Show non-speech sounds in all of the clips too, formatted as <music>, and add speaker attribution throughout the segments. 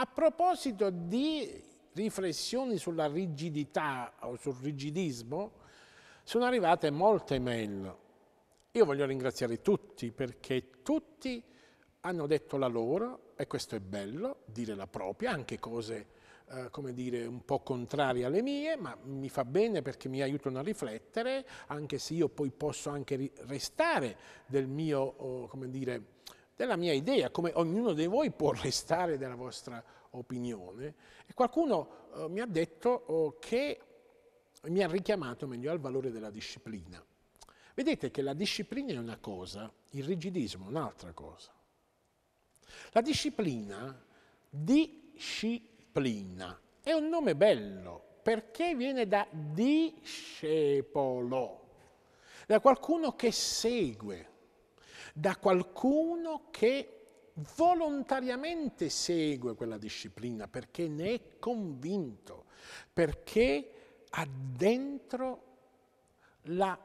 Speaker 1: A proposito di riflessioni sulla rigidità o sul rigidismo, sono arrivate molte mail. Io voglio ringraziare tutti perché tutti hanno detto la loro e questo è bello, dire la propria, anche cose eh, come dire un po' contrarie alle mie, ma mi fa bene perché mi aiutano a riflettere, anche se io poi posso anche restare del mio, oh, come dire, della mia idea, come ognuno di voi può <laughs> restare della vostra opinione. E qualcuno eh, mi ha detto oh, che mi ha richiamato meglio al valore della disciplina. Vedete che la disciplina è una cosa, il rigidismo è un'altra cosa. La disciplina, disciplina, è un nome bello perché viene da discepolo, da qualcuno che segue da qualcuno che volontariamente segue quella disciplina perché ne è convinto, perché ha dentro la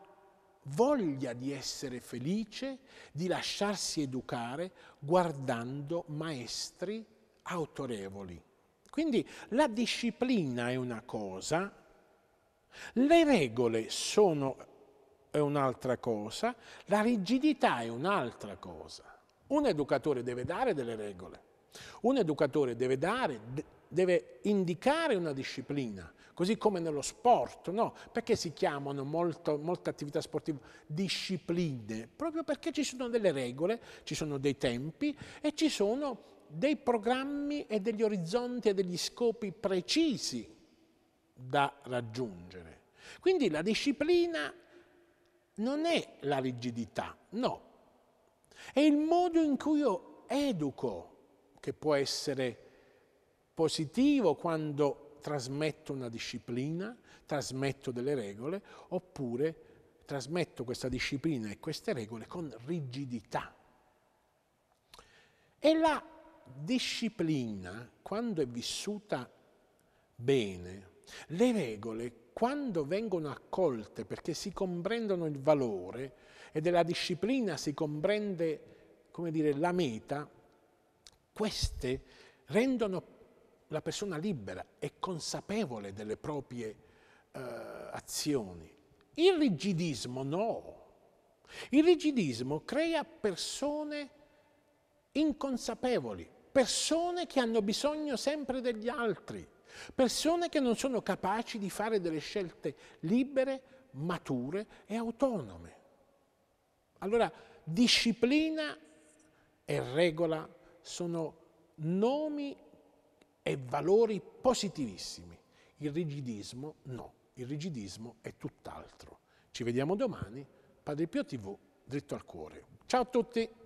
Speaker 1: voglia di essere felice, di lasciarsi educare guardando maestri autorevoli. Quindi la disciplina è una cosa, le regole sono è un'altra cosa, la rigidità è un'altra cosa. Un educatore deve dare delle regole, un educatore deve dare, deve indicare una disciplina, così come nello sport, no? Perché si chiamano molto, molte attività sportive discipline? Proprio perché ci sono delle regole, ci sono dei tempi e ci sono dei programmi e degli orizzonti e degli scopi precisi da raggiungere. Quindi la disciplina non è la rigidità, no. È il modo in cui io educo, che può essere positivo quando trasmetto una disciplina, trasmetto delle regole, oppure trasmetto questa disciplina e queste regole con rigidità. E la disciplina, quando è vissuta bene, le regole, quando vengono accolte perché si comprendono il valore e della disciplina si comprende, come dire, la meta, queste rendono la persona libera e consapevole delle proprie eh, azioni. Il rigidismo no. Il rigidismo crea persone inconsapevoli, persone che hanno bisogno sempre degli altri, persone che non sono capaci di fare delle scelte libere, mature e autonome. Allora, disciplina e regola sono nomi e valori positivissimi. Il rigidismo no, il rigidismo è tutt'altro. Ci vediamo domani, Padre Pio TV, dritto al cuore. Ciao a tutti!